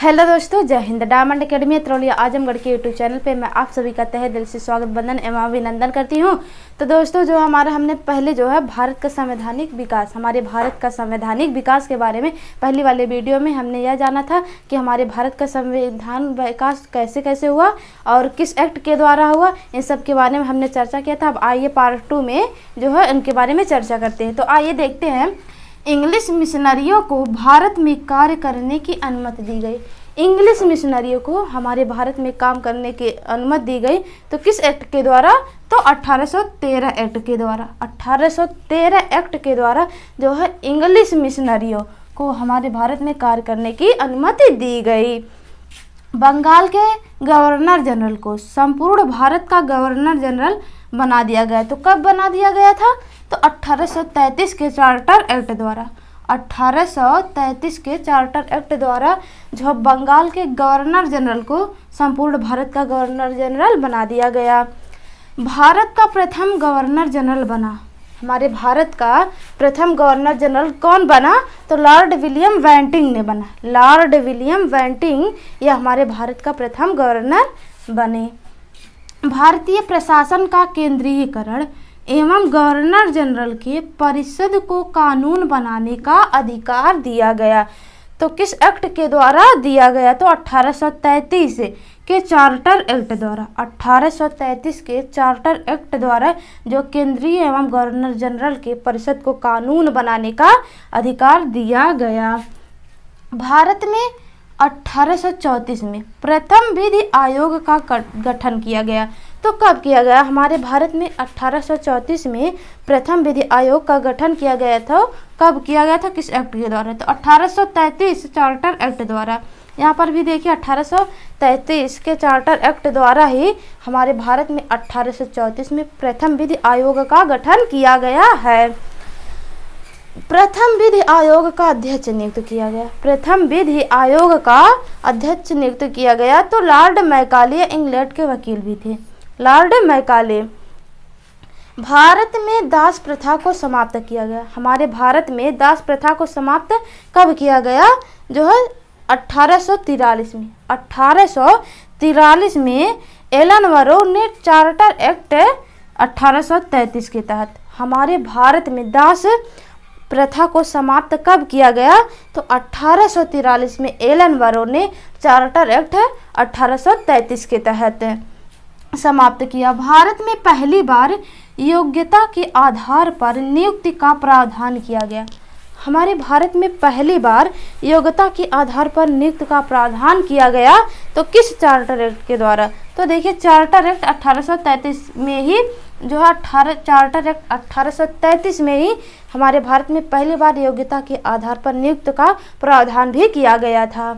hello दोस्तों Jai Hind diamond academy Troliya Azamgarh के YouTube channel पे मैं आप सभी का तहे दिल से स्वागत बंधन एवं अभिनंदन करती हूँ तो दोस्तों जो हमारा हमने पहले जो है भारत का संवैधानिक विकास हमारे भारत का संवैधानिक विकास के बारे में पहले वाले वीडियो में हमने यह जाना था कि हमारे भारत का संविधान विकास कैसे कैसे हुआ और किस एक्ट के द्वारा हुआ इन सब के बारे में हमने चर्चा किया था अब आइए पार्ट टू में जो है उनके बारे में चर्चा करते हैं तो आइए देखते हैं इंग्लिश मिशनरियों को भारत में कार्य करने की अनुमति दी गई इंग्लिश मिशनरियों को हमारे भारत में काम करने की अनुमति दी गई तो किस एक्ट के द्वारा तो 1813 एक्ट के द्वारा 1813 एक्ट के द्वारा जो है इंग्लिश मिशनरियों को हमारे भारत में कार्य करने की अनुमति दी गई बंगाल के गवर्नर जनरल को संपूर्ण भारत का गवर्नर जनरल बना दिया गया तो कब बना दिया गया था तो 1833 के चार्टर एक्ट द्वारा 1833 के चार्टर एक्ट द्वारा जो बंगाल के गवर्नर जनरल को संपूर्ण भारत का गवर्नर जनरल बना दिया गया भारत का प्रथम गवर्नर जनरल बना हमारे भारत का प्रथम गवर्नर जनरल कौन बना तो लॉर्ड विलियम वैंटिंग ने बना लॉर्ड विलियम वैंटिंग यह हमारे भारत का प्रथम गवर्नर बने भारतीय प्रशासन का केंद्रीयकरण एवं गवर्नर जनरल के परिषद को कानून बनाने का अधिकार दिया गया तो किस एक्ट के द्वारा दिया गया तो 1833 के चार्टर एक्ट द्वारा 1833 के चार्टर एक्ट द्वारा जो केंद्रीय एवं गवर्नर जनरल के परिषद को कानून बनाने का अधिकार दिया गया भारत में 1834 में प्रथम विधि आयोग का गठन किया गया तो कब किया गया हमारे भारत में 1834 में प्रथम विधि आयोग का गठन किया गया था कब किया गया था किस एक्ट के द्वारा तो 1833 चार्टर एक्ट द्वारा यहाँ पर भी देखिए 1833 के चार्टर एक्ट द्वारा ही हमारे भारत में 1834 में प्रथम विधि आयोग का गठन किया गया है प्रथम विधि आयोग का अध्यक्ष नियुक्त किया गया प्रथम विधि आयोग का अध्यक्ष नियुक्त किया गया तो लॉर्ड मैकालिया इंग्लैंड के वकील भी थे लॉर्ड मैकाले भारत में दास प्रथा को समाप्त किया गया हमारे भारत में दास प्रथा को समाप्त कब किया गया जो है अट्ठारह में अट्ठारह में एलन वरो ने चार्टर एक्ट 1833 के तहत हमारे भारत में दास प्रथा को समाप्त कब किया गया तो अट्ठारह में एलन वरो ने चार्टर एक्ट 1833 के तहत समाप्त किया भारत में पहली बार योग्यता के आधार पर नियुक्ति का प्रावधान किया गया हमारे भारत में पहली बार योग्यता के आधार पर नियुक्त का प्रावधान किया गया तो किस चार्टर एक्ट के द्वारा तो देखिए चार्टर एक्ट 1833 में ही जो है अठारह चार्टर एक्ट 1833 में ही हमारे भारत में पहली बार योग्यता के आधार पर नियुक्त का प्रावधान भी किया गया था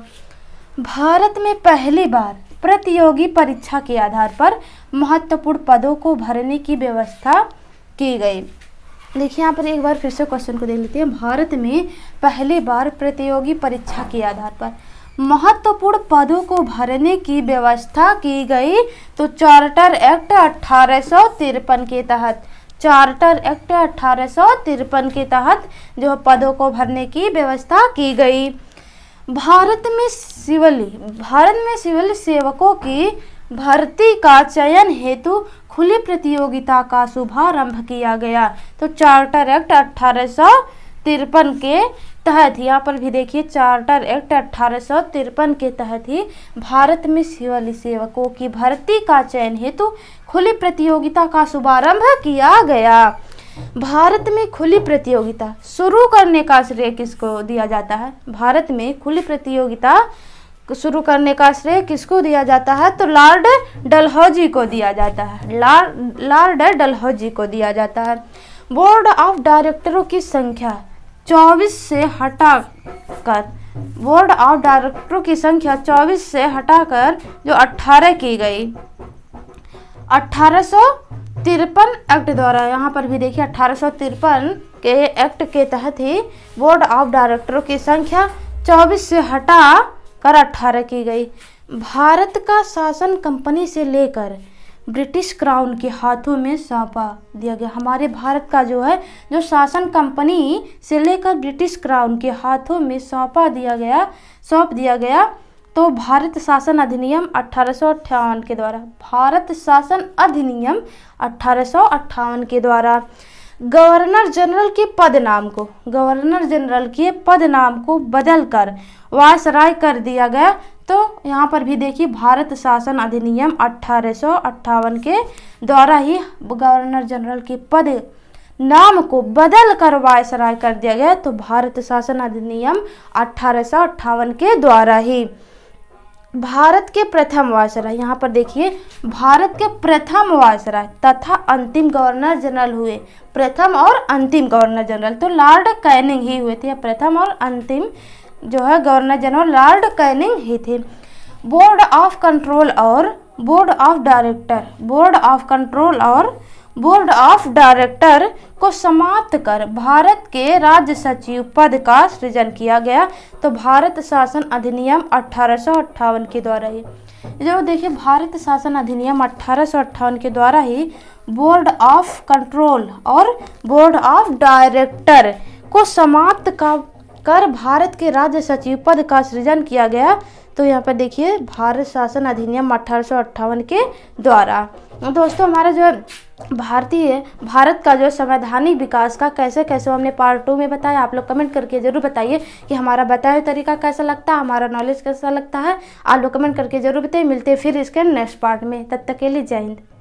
भारत में पहली बार प्रतियोगी परीक्षा के आधार पर महत्वपूर्ण पदों को भरने की व्यवस्था की गई देखिए यहाँ पर एक बार फिर से क्वेश्चन को देख लेते हैं भारत में पहली बार प्रतियोगी परीक्षा के आधार पर महत्वपूर्ण पदों को भरने की व्यवस्था की गई तो चार्टर एक्ट अठारह के तहत चार्टर एक्ट अठारह के तहत जो पदों को भरने की व्यवस्था की गई भारत में सिविल भारत में सिविल सेवकों की भर्ती का चयन हेतु खुली प्रतियोगिता का शुभारंभ किया गया तो चार्टर एक्ट अठारह तिरपन के तहत यहाँ पर भी देखिए चार्टर एक्ट अठारह तिरपन के तहत ही भारत में सिविल सेवकों की भर्ती का चयन हेतु खुली प्रतियोगिता का शुभारंभ किया गया भारत में खुली प्रतियोगिता शुरू करने का श्रेय किसको दिया जाता है भारत में खुली प्रतियोगिता शुरू करने का श्रेय किसको दिया जाता है तो लॉर्ड डलहौजी को दिया जाता है लॉर्ड डलहौजी को दिया जाता है बोर्ड ऑफ डायरेक्टरों की संख्या 24 से हटाकर बोर्ड ऑफ डायरेक्टरों की संख्या 24 से हटाकर जो 18 की गई अठारह तिरपन एक्ट द्वारा यहाँ पर भी देखिए अठारह के एक्ट के तहत ही बोर्ड ऑफ डायरेक्टरों की संख्या 24 से हटा कर अट्ठारह की गई भारत का शासन कंपनी से लेकर ब्रिटिश क्राउन के हाथों में सौंपा दिया गया हमारे भारत का जो है जो शासन कंपनी से लेकर ब्रिटिश क्राउन के हाथों में सौंपा दिया गया सौंप दिया गया तो भारत शासन अधिनियम अठारह के द्वारा भारत शासन अधिनियम अठारह के द्वारा गवर्नर जनरल के पद नाम को गवर्नर जनरल के पद नाम को बदलकर वायसराय कर दिया गया तो यहाँ पर भी देखिए भारत शासन अधिनियम अठारह के द्वारा ही गवर्नर जनरल के पद नाम को बदल कर वायसराय कर दिया गया तो भारत शासन अधिनियम अठारह के द्वारा ही भारत के प्रथम वायसराय यहाँ पर देखिए भारत के प्रथम वायसराय तथा अंतिम गवर्नर जनरल हुए प्रथम और अंतिम गवर्नर जनरल तो लॉर्ड कैनिंग ही हुए थे प्रथम और अंतिम जो है गवर्नर जनरल लॉर्ड कैनिंग ही थे बोर्ड ऑफ कंट्रोल और board of director board of control और बोर्ड ऑफ डायरेक्टर को समाप्त कर भारत के राज्य सचिव पद का सृजन किया गया तो भारत शासन अधिनियम अठारह के द्वारा ही जो देखिए भारत शासन अधिनियम अठारह के द्वारा ही बोर्ड ऑफ कंट्रोल और बोर्ड ऑफ डायरेक्टर को समाप्त का कर भारत के राज्य सचिव पद का सृजन किया गया तो यहाँ पर देखिए भारत शासन अधिनियम अठारह के द्वारा तो दोस्तों हमारा जो है भारतीय भारत का जो है संवैधानिक विकास का कैसे कैसे हमने पार्ट टू में बताया आप लोग कमेंट करके ज़रूर बताइए कि हमारा बताया तरीका कैसा लगता है हमारा नॉलेज कैसा लगता है आप लोग कमेंट करके ज़रूर बताइए मिलते हैं फिर इसके नेक्स्ट पार्ट में तब तक के लिए जय हिंद